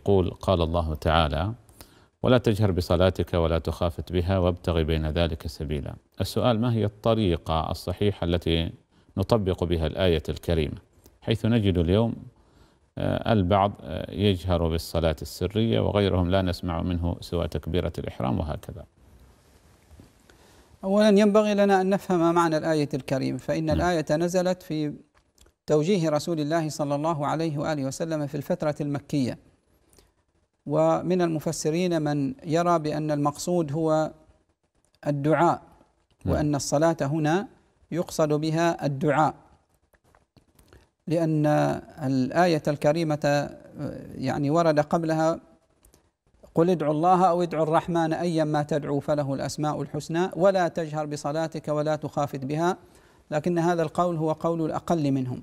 يقول قال الله تعالى ولا تجهر بصلاتك ولا تخافت بها وابتغ بين ذلك سبيلا السؤال ما هي الطريقة الصحيحة التي نطبق بها الآية الكريمة حيث نجد اليوم آه، البعض آه، يجهر بالصلاة السرية وغيرهم لا نسمع منه سوى تكبيرة الإحرام وهكذا أولا ينبغي لنا أن نفهم معنى الآية الكريمة فإن نعم. الآية نزلت في توجيه رسول الله صلى الله عليه وآله وسلم في الفترة المكية ومن المفسرين من يرى بأن المقصود هو الدعاء نعم. وأن الصلاة هنا يقصد بها الدعاء لأن الآية الكريمة يعني ورد قبلها قل ادعوا الله أو ادعوا الرحمن أيا ما تدعو فله الأسماء الحسنى ولا تجهر بصلاتك ولا تخافت بها لكن هذا القول هو قول الأقل منهم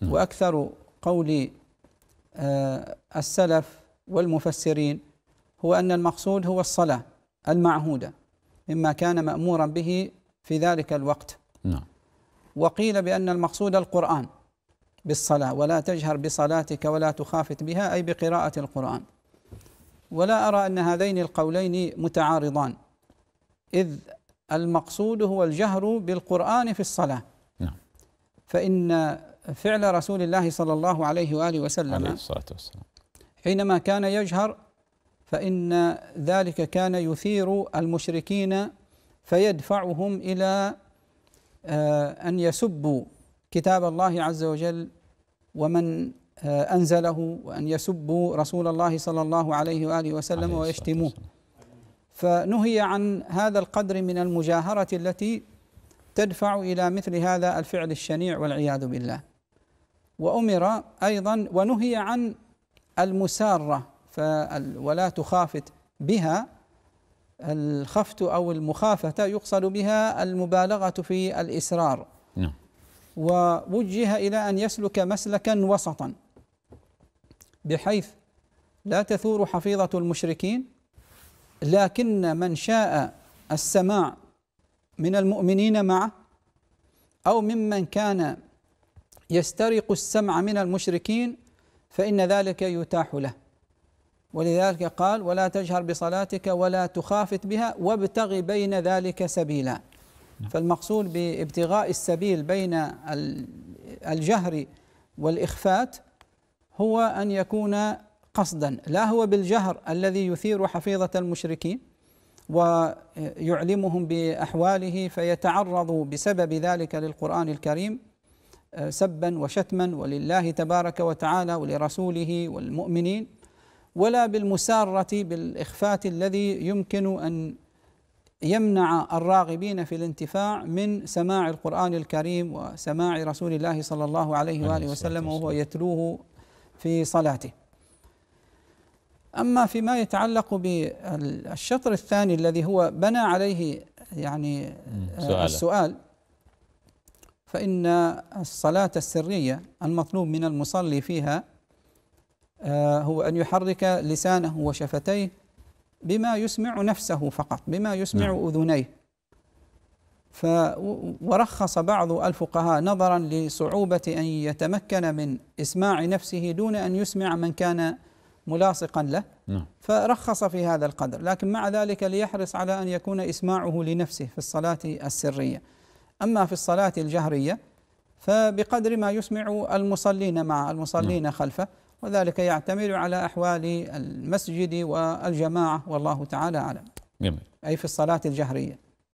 نعم. وأكثر قول آه، السلف والمفسرين هو أن المقصود هو الصلاة المعهودة مما كان مأمورا به في ذلك الوقت نعم وقيل بأن المقصود القرآن بالصلاة ولا تجهر بصلاتك ولا تخافت بها أي بقراءة القرآن ولا أرى أن هذين القولين متعارضان إذ المقصود هو الجهر بالقرآن في الصلاة نعم فإن فعل رسول الله صلى الله عليه وآله وسلم عليه الصلاة والسلام حينما كان يجهر فإن ذلك كان يثير المشركين فيدفعهم إلى آه، أن يسبوا كتاب الله عز وجل ومن آه، أنزله وأن يسبوا رسول الله صلى الله عليه وآله وسلم ويشتموه فنهي عن هذا القدر من المجاهرة التي تدفع إلى مثل هذا الفعل الشنيع والعياذ بالله وأمر أيضا ونهي عن المسارة ولا تخافت بها الخفت أو المخافة يقصد بها المبالغة في الإسرار نعم ووجه إلى أن يسلك مسلكا وسطا بحيث لا تثور حفيظة المشركين لكن من شاء السماع من المؤمنين معه أو ممن كان يسترق السمع من المشركين فإن ذلك يتاح له ولذلك قال ولا تجهر بصلاتك ولا تخافت بها وابتغ بين ذلك سبيلا نعم. فالمقصود بابتغاء السبيل بين الجهر والإخفات هو أن يكون قصدا لا هو بالجهر الذي يثير حفيظة المشركين ويعلمهم بأحواله فيتعرضوا بسبب ذلك للقرآن الكريم سبا وشتما ولله تبارك وتعالى ولرسوله والمؤمنين ولا بالمساره بالاخفات الذي يمكن ان يمنع الراغبين في الانتفاع من سماع القران الكريم وسماع رسول الله صلى الله عليه واله وسلم وهو يتلوه في صلاته. اما فيما يتعلق بالشطر الثاني الذي هو بنى عليه يعني سؤال. السؤال فإن الصلاة السرية المطلوب من المصلي فيها آه، هو أن يحرك لسانه وشفتيه بما يسمع نفسه فقط بما يسمع نعم. أذنيه ف ورخص بعض الفقهاء نظرا لصعوبة أن يتمكن من إسماع نفسه دون أن يسمع من كان ملاصقا له نعم. فرخص في هذا القدر لكن مع ذلك ليحرص على أن يكون إسماعه لنفسه في الصلاة السرية أما في الصلاة الجهرية فبقدر ما يسمع المصلين مع المصلين نعم. خلفه وذلك يعتمد على أحوال المسجد والجماعة والله تعالى أعلم أي في الصلاة الجهرية